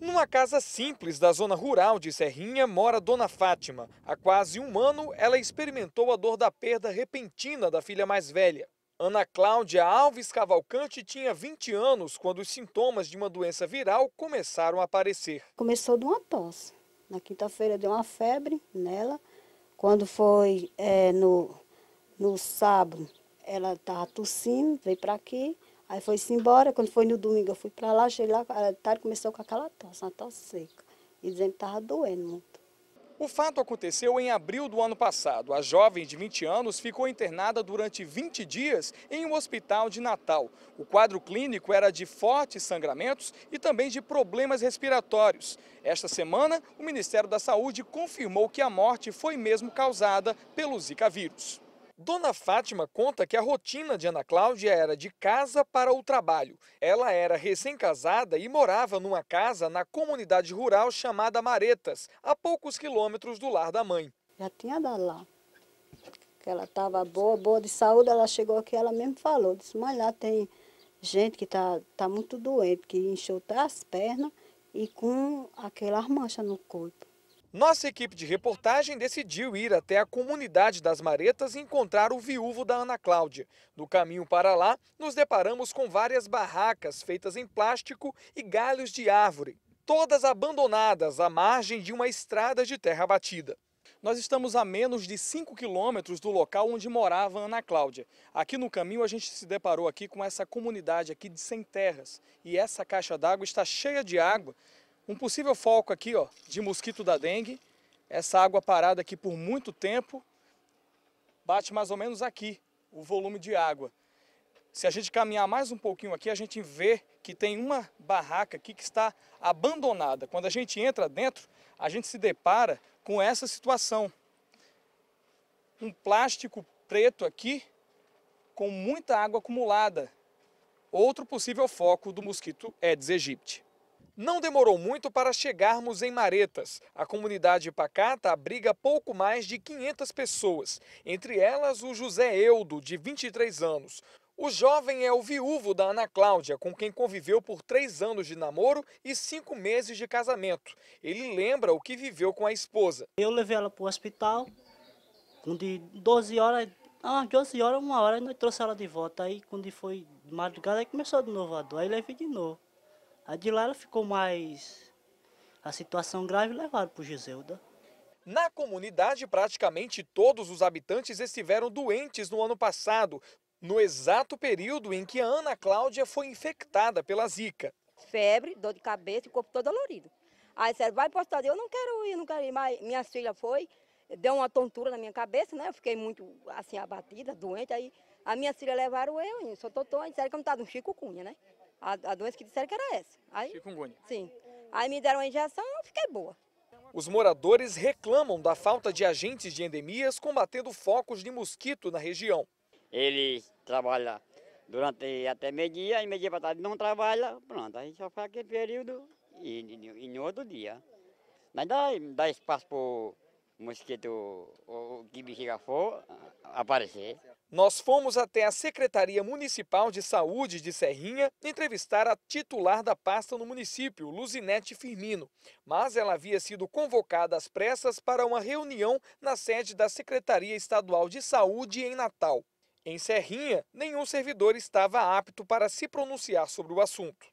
Numa casa simples da zona rural de Serrinha mora Dona Fátima. Há quase um ano, ela experimentou a dor da perda repentina da filha mais velha. Ana Cláudia Alves Cavalcante tinha 20 anos quando os sintomas de uma doença viral começaram a aparecer. Começou de uma tosse. Na quinta-feira deu uma febre nela. Quando foi é, no, no sábado, ela estava tossindo, veio para aqui. Aí foi-se embora, quando foi no domingo eu fui para lá, cheguei lá, a tarde começou com aquela tosse, uma tosse seca, e dizendo que estava doendo muito. O fato aconteceu em abril do ano passado. A jovem de 20 anos ficou internada durante 20 dias em um hospital de Natal. O quadro clínico era de fortes sangramentos e também de problemas respiratórios. Esta semana, o Ministério da Saúde confirmou que a morte foi mesmo causada pelo Zika vírus. Dona Fátima conta que a rotina de Ana Cláudia era de casa para o trabalho. Ela era recém-casada e morava numa casa na comunidade rural chamada Maretas, a poucos quilômetros do lar da mãe. Já tinha dado lá. Que ela estava boa, boa de saúde, ela chegou aqui, ela mesmo falou, disse, mãe, lá tem gente que está tá muito doente, que encheu até as pernas e com aquelas manchas no corpo. Nossa equipe de reportagem decidiu ir até a comunidade das Maretas e encontrar o viúvo da Ana Cláudia. No caminho para lá, nos deparamos com várias barracas feitas em plástico e galhos de árvore, todas abandonadas à margem de uma estrada de terra batida. Nós estamos a menos de 5 quilômetros do local onde morava Ana Cláudia. Aqui no caminho a gente se deparou aqui com essa comunidade aqui de Sem Terras. E essa caixa d'água está cheia de água um possível foco aqui ó, de mosquito da dengue, essa água parada aqui por muito tempo, bate mais ou menos aqui o volume de água. Se a gente caminhar mais um pouquinho aqui, a gente vê que tem uma barraca aqui que está abandonada. Quando a gente entra dentro, a gente se depara com essa situação. Um plástico preto aqui com muita água acumulada. Outro possível foco do mosquito Aedes aegypti. Não demorou muito para chegarmos em Maretas. A comunidade pacata abriga pouco mais de 500 pessoas, entre elas o José Eudo, de 23 anos. O jovem é o viúvo da Ana Cláudia, com quem conviveu por três anos de namoro e cinco meses de casamento. Ele lembra o que viveu com a esposa. Eu levei ela para o hospital, de 12 horas, ah, 12 horas, uma hora, nós trouxe ela de volta. Aí, quando foi madrugada, começou de novo a dor, aí levei de novo. A de lá ela ficou mais. A situação grave levaram para o Giselda. Na comunidade, praticamente todos os habitantes estiveram doentes no ano passado, no exato período em que a Ana Cláudia foi infectada pela Zika. Febre, dor de cabeça e corpo todo dolorido. Aí disseram, vai para o eu não quero ir, não quero ir, mais. minha filha foi, deu uma tontura na minha cabeça, né? Eu fiquei muito, assim, abatida, doente, aí a minha filha levaram eu, eu sou totó, disseram que eu não estava no Chico Cunha, né? A, a doença que disseram que era essa. Aí, Chikungunya. Sim. Aí me deram a injeção e fiquei boa. Os moradores reclamam da falta de agentes de endemias combatendo focos de mosquito na região. Eles trabalham durante até meio-dia, e meio-dia para tarde não trabalha, pronto, a gente só faz aquele período e, em outro dia. Mas dá, dá espaço para o mosquito, o, o que bexiga for, aparecer. Nós fomos até a Secretaria Municipal de Saúde de Serrinha entrevistar a titular da pasta no município, Luzinete Firmino, mas ela havia sido convocada às pressas para uma reunião na sede da Secretaria Estadual de Saúde em Natal. Em Serrinha, nenhum servidor estava apto para se pronunciar sobre o assunto.